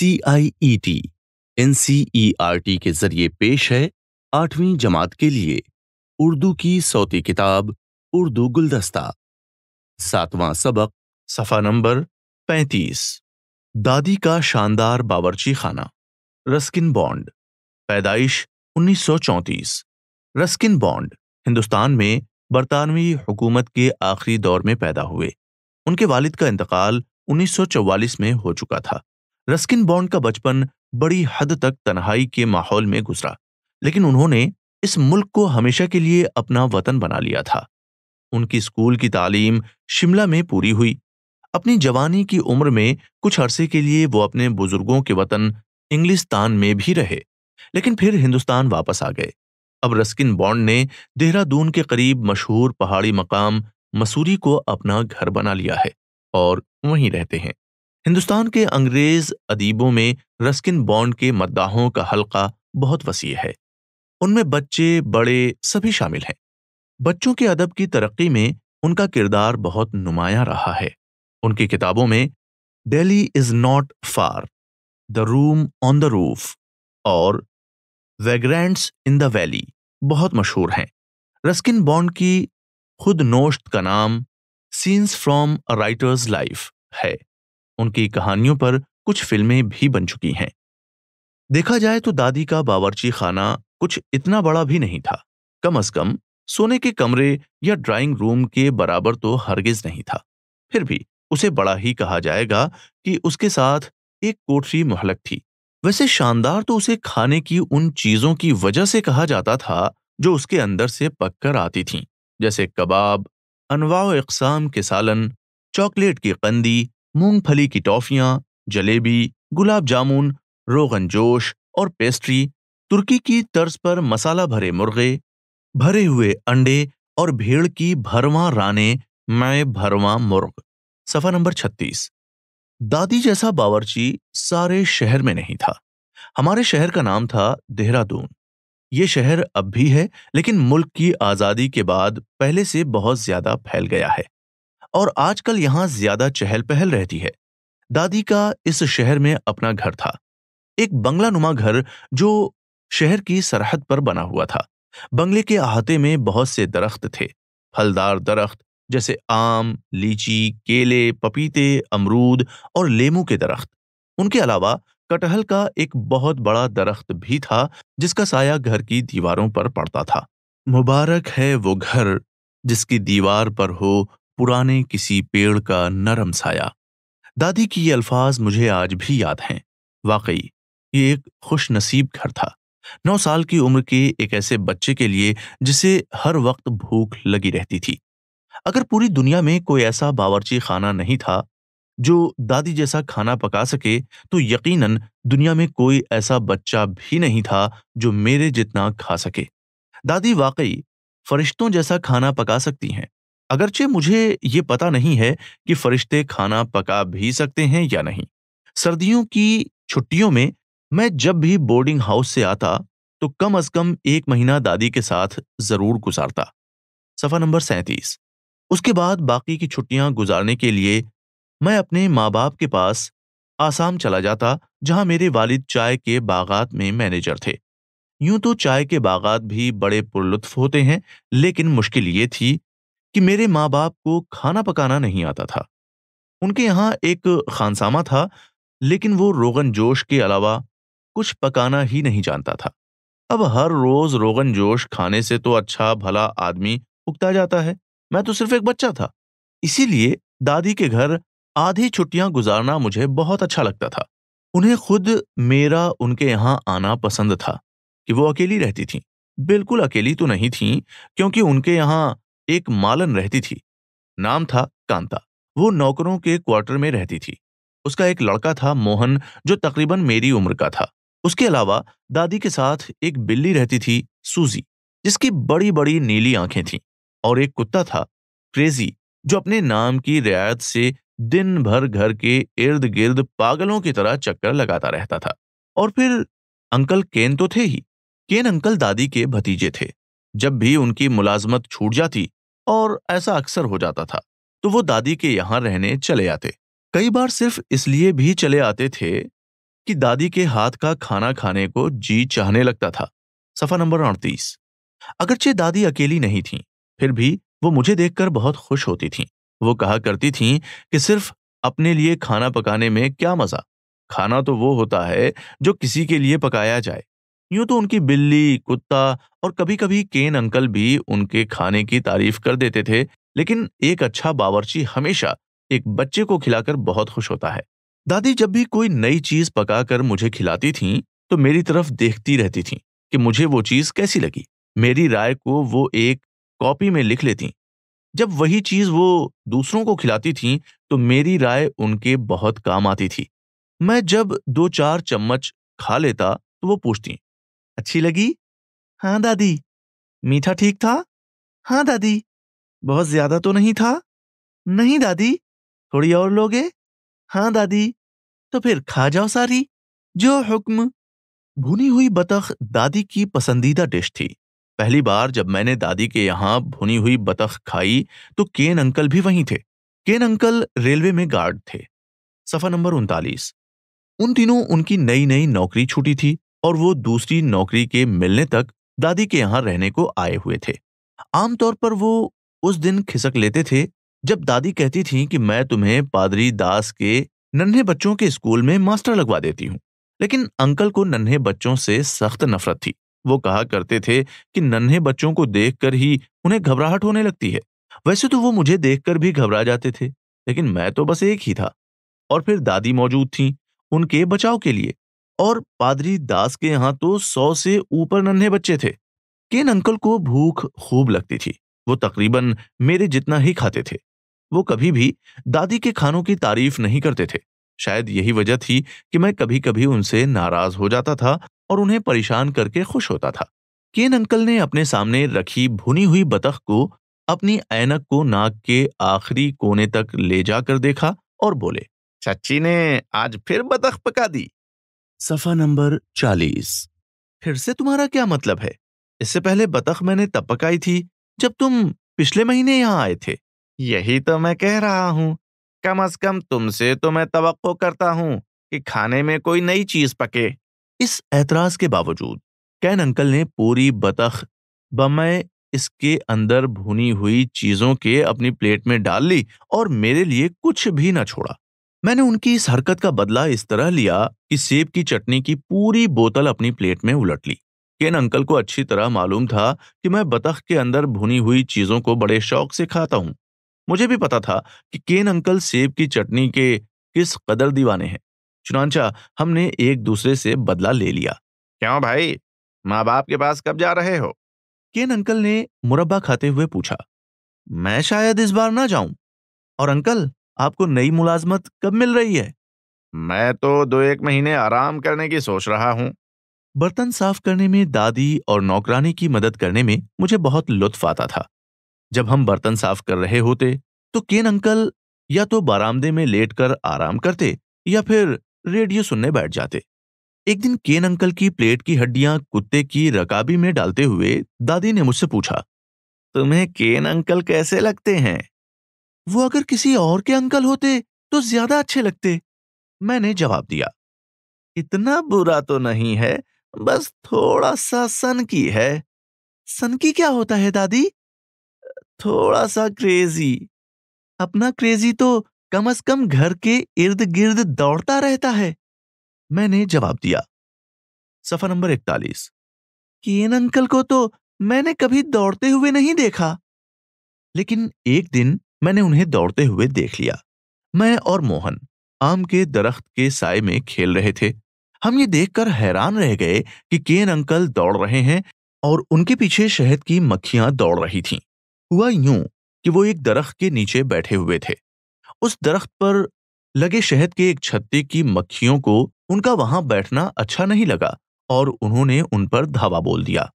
C I E T N C E R T के जरिए पेश है आठवीं जमात के लिए उर्दू की सौती किताब उर्दू गुलदस्ता सातवां सबक सफ़ा नंबर पैंतीस दादी का शानदार बावर्ची खाना रस्किन बॉन्ड पैदाइश उन्नीस सौ चौंतीस रस्किन बॉन्ड हिंदुस्तान में बरतानवी हुकूमत के आखिरी दौर में पैदा हुए उनके वालिद का इंतकाल 1944 में हो चुका था रस्किन बॉन्ड का बचपन बड़ी हद तक तन्हाई के माहौल में गुजरा लेकिन उन्होंने इस मुल्क को हमेशा के लिए अपना वतन बना लिया था उनकी स्कूल की तालीम शिमला में पूरी हुई अपनी जवानी की उम्र में कुछ अरसे के लिए वो अपने बुजुर्गों के वतन इंग्लिस्तान में भी रहे लेकिन फिर हिंदुस्तान वापस आ गए अब रस्किन बॉन्ड ने देहरादून के करीब मशहूर पहाड़ी मकाम मसूरी को अपना घर बना लिया है और वहीं रहते हैं हिंदुस्तान के अंग्रेज अदीबों में रस्किन बॉन्ड के मद्दाहों का हल्का बहुत वसी है उनमें बच्चे बड़े सभी शामिल हैं बच्चों के अदब की तरक्की में उनका किरदार बहुत नुमाया रहा है उनकी किताबों में Delhi is not far the room on the roof और वेग्रेंट्स इन द वैली बहुत मशहूर हैं रस्किन बॉन्ड की खुद नोश्त का नाम scenes from a writer's life है उनकी कहानियों पर कुछ फिल्में भी बन चुकी हैं देखा जाए तो दादी का बावर्ची खाना कुछ इतना बड़ा भी नहीं था कम अज कम सोने के कमरे या ड्राइंग रूम के बराबर तो हरगिज नहीं था फिर भी उसे बड़ा ही कहा जाएगा कि उसके साथ एक कोठरी मोहलक थी वैसे शानदार तो उसे खाने की उन चीजों की वजह से कहा जाता था जो उसके अंदर से पककर आती थीं जैसे कबाब अनवाओ इकसाम के सालन चॉकलेट की कंदी मूंगफली की टॉफियां जलेबी गुलाब जामुन रोगन जोश और पेस्ट्री तुर्की की तर्ज पर मसाला भरे मुर्गे भरे हुए अंडे और भेड़ की भरवा राने मैं भरवा मुर्ग सफा नंबर 36 दादी जैसा बावर्ची सारे शहर में नहीं था हमारे शहर का नाम था देहरादून ये शहर अब भी है लेकिन मुल्क की आज़ादी के बाद पहले से बहुत ज्यादा फैल गया है और आजकल यहां ज्यादा चहल पहल रहती है दादी का इस शहर में अपना घर था एक बंगला नुमा घर जो शहर की सरहद पर बना हुआ था बंगले के अहाते में बहुत से दरख्त थे फलदार दरख्त जैसे आम लीची केले पपीते अमरूद और लेमू के दरख्त उनके अलावा कटहल का एक बहुत बड़ा दरख्त भी था जिसका साया घर की दीवारों पर पड़ता था मुबारक है वो घर जिसकी दीवार पर हो पुराने किसी पेड़ का नरम साया दादी की ये अल्फाज मुझे आज भी याद हैं वाकई ये एक खुश नसीब घर था नौ साल की उम्र के एक ऐसे बच्चे के लिए जिसे हर वक्त भूख लगी रहती थी अगर पूरी दुनिया में कोई ऐसा बावरची खाना नहीं था जो दादी जैसा खाना पका सके तो यकीनन दुनिया में कोई ऐसा बच्चा भी नहीं था जो मेरे जितना खा सके दादी वाकई फरिश्तों जैसा खाना पका सकती हैं अगरचे मुझे ये पता नहीं है कि फरिश्ते खाना पका भी सकते हैं या नहीं सर्दियों की छुट्टियों में मैं जब भी बोर्डिंग हाउस से आता तो कम अज कम एक महीना दादी के साथ जरूर गुजारता सफा नंबर सैंतीस उसके बाद बाकी की छुट्टियां गुजारने के लिए मैं अपने माँ बाप के पास आसाम चला जाता जहां मेरे वालिद चाय के बागात में मैनेजर थे यूं तो चाय के बागात भी बड़े पुरलुत्फ होते हैं लेकिन मुश्किल ये थी कि मेरे माँ बाप को खाना पकाना नहीं आता था उनके यहाँ एक खानसामा था लेकिन वो रोगन जोश के अलावा कुछ पकाना ही नहीं जानता था अब हर रोज रोगन जोश खाने से तो अच्छा भला आदमी उगता जाता है मैं तो सिर्फ एक बच्चा था इसीलिए दादी के घर आधी छुट्टियां गुजारना मुझे बहुत अच्छा लगता था उन्हें खुद मेरा उनके यहाँ आना पसंद था कि वो अकेली रहती थी बिल्कुल अकेली तो नहीं थीं क्योंकि उनके यहाँ एक मालन रहती थी नाम था कांता वो नौकरों के क्वार्टर में रहती थी उसका एक लड़का था मोहन जो तकरीबन मेरी उम्र का था उसके अलावा दादी के साथ एक बिल्ली रहती थी सूजी जिसकी बड़ी बड़ी नीली आंखें थीं और एक कुत्ता था क्रेजी जो अपने नाम की रियायत से दिन भर घर के इर्द गिर्द पागलों की तरह चक्कर लगाता रहता था और फिर अंकल केन तो थे ही केन अंकल दादी के भतीजे थे जब भी उनकी मुलाजमत छूट जाती और ऐसा अक्सर हो जाता था तो वो दादी के यहाँ रहने चले आते कई बार सिर्फ इसलिए भी चले आते थे कि दादी के हाथ का खाना खाने को जी चाहने लगता था सफा नंबर अड़तीस अगरचे दादी अकेली नहीं थी फिर भी वो मुझे देखकर बहुत खुश होती थी वो कहा करती थी कि सिर्फ अपने लिए खाना पकाने में क्या मजा खाना तो वो होता है जो किसी के लिए पकाया जाए यूं तो उनकी बिल्ली कुत्ता और कभी कभी केन अंकल भी उनके खाने की तारीफ कर देते थे लेकिन एक अच्छा बावर्ची हमेशा एक बच्चे को खिलाकर बहुत खुश होता है दादी जब भी कोई नई चीज पकाकर मुझे खिलाती थीं तो मेरी तरफ देखती रहती थीं कि मुझे वो चीज कैसी लगी मेरी राय को वो एक कॉपी में लिख लेती जब वही चीज वो दूसरों को खिलाती थीं तो मेरी राय उनके बहुत काम आती थी मैं जब दो चार चम्मच खा लेता तो वो पूछती अच्छी लगी हाँ दादी मीठा ठीक था हाँ दादी बहुत ज्यादा तो नहीं था नहीं दादी थोड़ी और लोगे हाँ दादी तो फिर खा जाओ सारी जो हुक्म भुनी हुई बतख दादी की पसंदीदा डिश थी पहली बार जब मैंने दादी के यहाँ भुनी हुई बतख खाई तो केन अंकल भी वहीं थे केन अंकल रेलवे में गार्ड थे सफा नंबर उनतालीस उन दिनों उनकी नई नई नौकरी छूटी थी और वो दूसरी नौकरी के मिलने तक दादी के यहाँ रहने को आए हुए थे आमतौर पर वो उस दिन खिसक लेते थे जब दादी कहती थी कि मैं तुम्हें पादरी दास के नन्हे बच्चों के स्कूल में मास्टर लगवा देती हूँ लेकिन अंकल को नन्हे बच्चों से सख्त नफरत थी वो कहा करते थे कि नन्हे बच्चों को देख ही उन्हें घबराहट होने लगती है वैसे तो वो मुझे देख भी घबरा जाते थे लेकिन मैं तो बस एक ही था और फिर दादी मौजूद थी उनके बचाव के लिए और पादरी दास के यहाँ तो सौ से ऊपर नन्हे बच्चे थे केन अंकल को भूख खूब लगती थी वो तकरीबन मेरे जितना ही खाते थे वो कभी भी दादी के खानों की तारीफ नहीं करते थे शायद यही वजह थी कि मैं कभी कभी उनसे नाराज हो जाता था और उन्हें परेशान करके खुश होता था केन अंकल ने अपने सामने रखी भुनी हुई बतख को अपनी ऐनक को नाक के आखिरी कोने तक ले जाकर देखा और बोले चाची ने आज फिर बतख पका दी सफा नंबर चालीस फिर से तुम्हारा क्या मतलब है इससे पहले बतख मैंने तब पकाई थी जब तुम पिछले महीने यहाँ आए थे यही तो मैं कह रहा हूँ कम अज कम तुमसे तो मैं तो करता हूँ कि खाने में कोई नई चीज पके इस ऐतराज के बावजूद कैन अंकल ने पूरी बतख बमय इसके अंदर भुनी हुई चीजों के अपनी प्लेट में डाल ली और मेरे लिए कुछ भी न छोड़ा मैंने उनकी इस हरकत का बदला इस तरह लिया कि सेब की चटनी की पूरी बोतल अपनी प्लेट में उलट ली केन अंकल को अच्छी तरह मालूम था कि मैं बतख के अंदर भुनी हुई चीजों को बड़े शौक से खाता हूं मुझे भी पता था कि केन अंकल सेब की चटनी के किस कदर दीवाने हैं चुनाचा हमने एक दूसरे से बदला ले लिया क्यों भाई माँ बाप के पास कब जा रहे हो केन अंकल ने मुरब्बा खाते हुए पूछा मैं शायद इस बार ना जाऊं और अंकल आपको नई मुलाजमत कब मिल रही है मैं तो दो एक महीने आराम करने की सोच रहा हूँ बर्तन साफ करने में दादी और नौकरानी की मदद करने में मुझे बहुत लुत्फ आता था जब हम बर्तन साफ कर रहे होते तो केन अंकल या तो बारामदे में लेटकर आराम करते या फिर रेडियो सुनने बैठ जाते एक दिन केन अंकल की प्लेट की हड्डियां कुत्ते की रकाबी में डालते हुए दादी ने मुझसे पूछा तुम्हें केन अंकल कैसे लगते हैं वो अगर किसी और के अंकल होते तो ज्यादा अच्छे लगते मैंने जवाब दिया इतना बुरा तो नहीं है बस थोड़ा सा सनकी है सनकी क्या होता है दादी थोड़ा सा क्रेजी अपना क्रेजी तो कम अज कम घर के इर्द गिर्द दौड़ता रहता है मैंने जवाब दिया सफर नंबर इकतालीस केन अंकल को तो मैंने कभी दौड़ते हुए नहीं देखा लेकिन एक दिन मैंने उन्हें दौड़ते हुए देख लिया मैं और मोहन आम के दरख्त के साय में खेल रहे थे हम ये देखकर हैरान रह गए कि केन अंकल दौड़ रहे हैं और उनके पीछे शहद की मक्खियां दौड़ रही थीं। हुआ यूं कि वो एक दरख्त के नीचे बैठे हुए थे उस दरख्त पर लगे शहद के एक छत्ते की मक्खियों को उनका वहां बैठना अच्छा नहीं लगा और उन्होंने उन पर धावा बोल दिया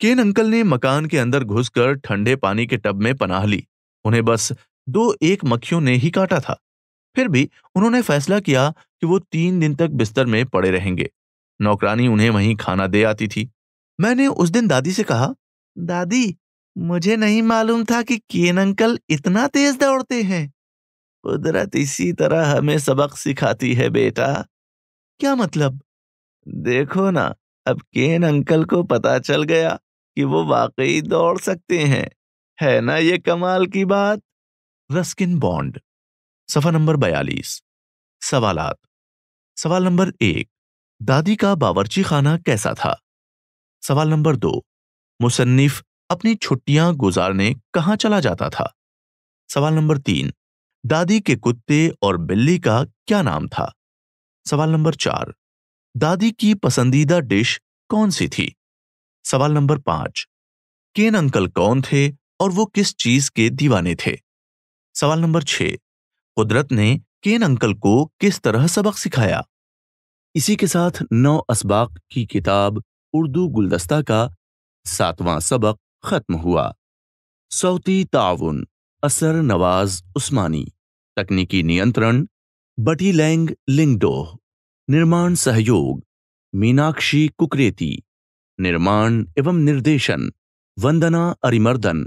केन अंकल ने मकान के अंदर घुसकर ठंडे पानी के टब में पनाह ली उन्हें बस दो एक मक्खियों ने ही काटा था फिर भी उन्होंने फैसला किया कि वो तीन दिन तक बिस्तर में पड़े रहेंगे नौकरानी उन्हें वहीं खाना दे आती थी मैंने उस दिन दादी से कहा दादी मुझे नहीं मालूम था कि केन अंकल इतना तेज दौड़ते हैं कुदरत इसी तरह हमें सबक सिखाती है बेटा क्या मतलब देखो ना अब केन अंकल को पता चल गया कि वो वाकई दौड़ सकते हैं है ना ये कमाल की बात रस्किन बॉन्ड सफा नंबर बयालीस सवालात सवाल नंबर एक दादी का बावर्ची खाना कैसा था सवाल नंबर दो मुसन्फ अपनी छुट्टियां गुजारने कहाँ चला जाता था सवाल नंबर तीन दादी के कुत्ते और बिल्ली का क्या नाम था सवाल नंबर चार दादी की पसंदीदा डिश कौन सी थी सवाल नंबर पांच केन अंकल कौन थे और वो किस चीज के दीवाने थे सवाल नंबर छह कुदरत ने केन अंकल को किस तरह सबक सिखाया इसी के साथ नौ असबाक की किताब उर्दू गुलदस्ता का सातवां सबक खत्म हुआ सऊती ताउन असर नवाज उस्मानी तकनीकी नियंत्रण बटी लैंग लिंगडोह निर्माण सहयोग मीनाक्षी कुकरेती निर्माण एवं निर्देशन वंदना अरिमर्दन